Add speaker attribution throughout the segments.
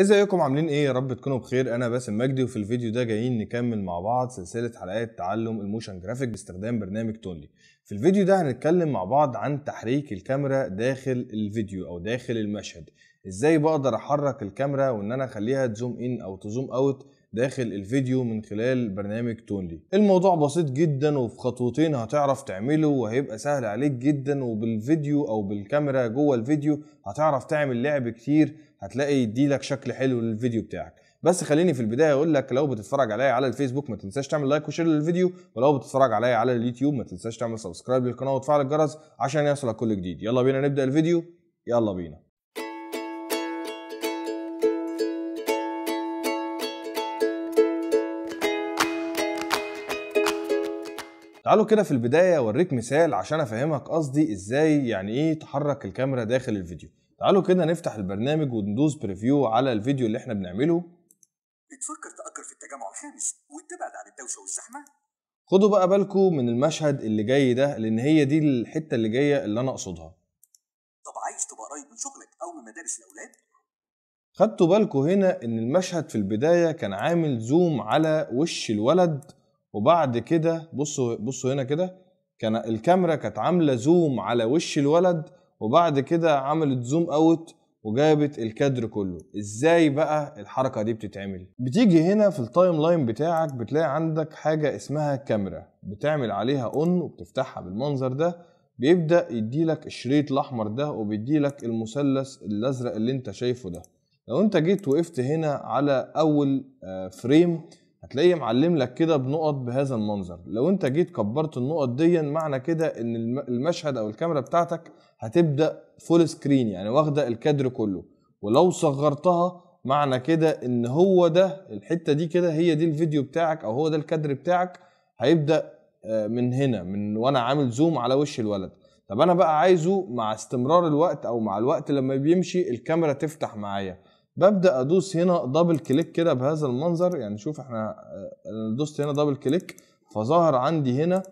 Speaker 1: ازيكم عاملين ايه يا رب تكونوا بخير انا باسم مجدي وفي الفيديو ده جايين نكمل مع بعض سلسله حلقات تعلم الموشن جرافيك باستخدام برنامج تونلي في الفيديو ده هنتكلم مع بعض عن تحريك الكاميرا داخل الفيديو او داخل المشهد ازاي بقدر احرك الكاميرا وان انا اخليها تزوم ان او تزوم اوت داخل الفيديو من خلال برنامج تونلي الموضوع بسيط جدا وفي خطوتين هتعرف تعمله وهيبقى سهل عليك جدا وبالفيديو او بالكاميرا جوه الفيديو هتعرف تعمل لعب كتير هتلاقي يديلك شكل حلو للفيديو بتاعك بس خليني في البدايه اقول لك لو بتتفرج عليا على الفيسبوك ما تنساش تعمل لايك وشير للفيديو ولو بتتفرج عليا على اليوتيوب ما تنساش تعمل سبسكرايب للقناه وتفعل الجرس عشان يوصلك كل جديد يلا بينا نبدا الفيديو يلا بينا تعالوا كده في البدايه اوريك مثال عشان افهمك قصدي ازاي يعني ايه تحرك الكاميرا داخل الفيديو تعالوا كده نفتح البرنامج وندوس بريفيو على الفيديو اللي احنا بنعمله بتفكر
Speaker 2: تأجر في التجمع الخامس وتبعد عن الدوشة والزحمة
Speaker 1: خدوا بقى بالكم من المشهد اللي جاي ده لان هي دي الحتة اللي جاية اللي انا اقصدها
Speaker 2: طب عايز تبقى قريب من شغلك او من مدارس الاولاد
Speaker 1: خدتوا بالكم هنا ان المشهد في البداية كان عامل زوم على وش الولد وبعد كده بصوا بصوا هنا كده كان الكاميرا كانت عامله زوم على وش الولد وبعد كده عملت زوم اوت وجابت الكادر كله ازاي بقى الحركه دي بتتعمل بتيجي هنا في التايم لاين بتاعك بتلاقي عندك حاجه اسمها كاميرا بتعمل عليها اون وبتفتحها بالمنظر ده بيبدا يديلك الشريط الاحمر ده وبيديلك المثلث الازرق اللي انت شايفه ده لو انت جيت وقفت هنا على اول فريم آه، هتلاقيه معلم لك كده بنقط بهذا المنظر لو انت جيت كبرت النقط دي معنى كده ان المشهد او الكاميرا بتاعتك هتبدا فول سكرين يعني واخده الكادر كله ولو صغرتها معنى كده ان هو ده الحته دي كده هي دي الفيديو بتاعك او هو ده الكادر بتاعك هيبدا آه، من هنا من وانا عامل زوم على وش الولد طب انا بقى عايزه مع استمرار الوقت او مع الوقت لما بيمشي الكاميرا تفتح معايا ببدا ادوس هنا دبل كليك كده بهذا المنظر يعني شوف احنا آه، دوست هنا دبل كليك فظهر عندي هنا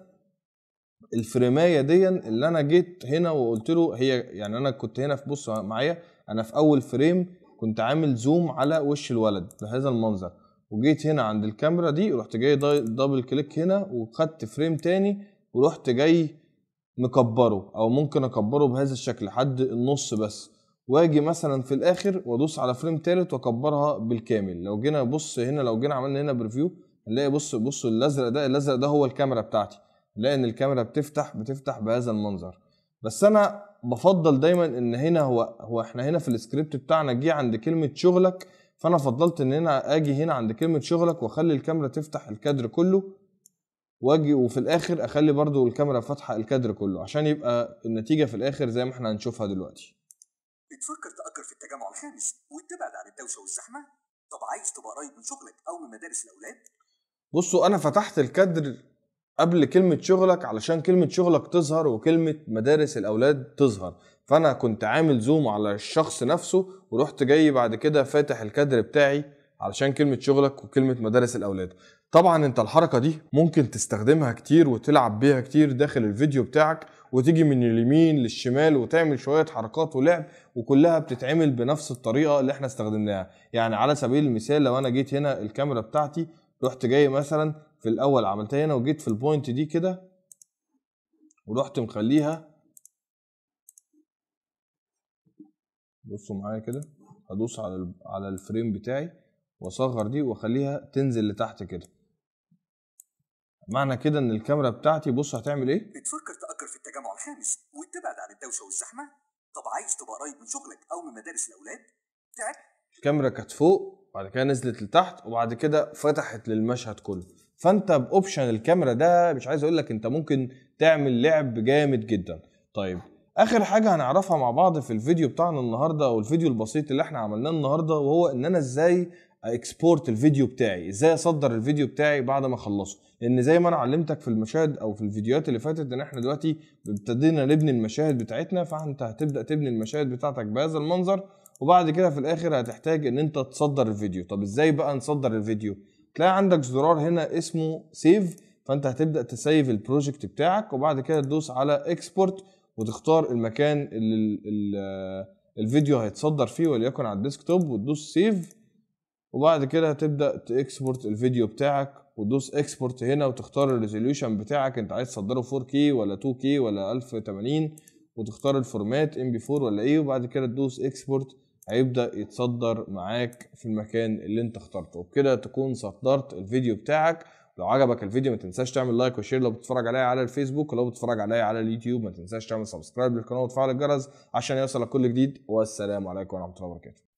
Speaker 1: الفريمايه دي اللي انا جيت هنا وقلت له هي يعني انا كنت هنا في بص معايا انا في اول فريم كنت عامل زوم على وش الولد بهذا المنظر وجيت هنا عند الكاميرا دي ورحت جاي دبل كليك هنا وخدت فريم تاني ورحت جاي مكبره او ممكن اكبره بهذا الشكل لحد النص بس واجي مثلا في الاخر وادوس على فريم تالت واكبرها بالكامل لو جينا بص هنا لو جينا عملنا هنا بريفيو هنلاقي بص بص الازرق ده الازرق ده هو الكاميرا بتاعتي هنلاقي ان الكاميرا بتفتح بتفتح بهذا المنظر بس انا بفضل دايما ان هنا هو هو احنا هنا في السكريبت بتاعنا جه عند كلمه شغلك فانا فضلت ان انا اجي هنا عند كلمه شغلك واخلي الكاميرا تفتح الكادر كله واجي وفي الاخر اخلي برضو الكاميرا فاتحه الكادر كله عشان يبقى النتيجه في الاخر زي ما احنا هنشوفها دلوقتي
Speaker 2: بتفكر تأجر في التجمع الخامس وتبعد عن الدوشة والزحمة؟ طب عايز تبقى قريب من شغلك أو من مدارس الأولاد؟
Speaker 1: بصوا أنا فتحت الكادر قبل كلمة شغلك علشان كلمة شغلك تظهر وكلمة مدارس الأولاد تظهر فأنا كنت عامل زوم على الشخص نفسه ورحت جاي بعد كده فاتح الكادر بتاعي علشان كلمه شغلك وكلمه مدارس الاولاد طبعا انت الحركه دي ممكن تستخدمها كتير وتلعب بيها كتير داخل الفيديو بتاعك وتيجي من اليمين للشمال وتعمل شويه حركات ولعب وكلها بتتعمل بنفس الطريقه اللي احنا استخدمناها يعني على سبيل المثال لو انا جيت هنا الكاميرا بتاعتي رحت جاي مثلا في الاول عملتها هنا وجيت في البوينت دي كده ورحت مخليها بصوا معايا كده هدوس على على الفريم بتاعي واصغر دي واخليها تنزل لتحت كده معنى كده ان الكاميرا بتاعتي بص هتعمل ايه
Speaker 2: بتفكر تأجر في التجمع الخامس وتبعد عن الدوشه والزحمه طب عايز تبقى قريب من شغلك او من مدارس الاولاد
Speaker 1: تعب الكاميرا كانت فوق بعد كده نزلت لتحت وبعد كده فتحت للمشهد كله فانت باوبشن الكاميرا ده مش عايز اقول لك انت ممكن تعمل لعب جامد جدا طيب اخر حاجه هنعرفها مع بعض في الفيديو بتاعنا النهارده او الفيديو البسيط اللي احنا عملناه النهارده وهو ان انا ازاي اكسبورت الفيديو بتاعي ازاي اصدر الفيديو بتاعي بعد ما اخلصه لان زي ما انا علمتك في المشاهد او في الفيديوهات اللي فاتت ان احنا دلوقتي ابتدينا نبني المشاهد بتاعتنا فانت هتبدا تبني المشاهد بتاعتك بهذا المنظر وبعد كده في الاخر هتحتاج ان انت تصدر الفيديو طب ازاي بقى نصدر الفيديو تلاقي عندك زرار هنا اسمه سيف فانت هتبدا تسيف البروجكت بتاعك وبعد كده تدوس على اكسبورت وتختار المكان اللي الفيديو هيتصدر فيه وليكن على الديسكتوب وتدوس سيف وبعد كده هتبدا تاكسبورت الفيديو بتاعك وتدوس اكسبورت هنا وتختار الريزوليوشن بتاعك انت عايز تصدره 4K ولا 2K ولا 1080 وتختار الفورمات ام بي 4 ولا ايه وبعد كده تدوس اكسبورت هيبدا يتصدر معاك في المكان اللي انت اخترته وبكده تكون صدرت الفيديو بتاعك لو عجبك الفيديو ما تنساش تعمل لايك وشير لو بتتفرج عليا على الفيسبوك ولو بتتفرج عليا على اليوتيوب ما تنساش تعمل سبسكرايب للقناه وتفعل الجرس عشان يوصلك كل جديد والسلام عليكم ورحمه الله وبركاته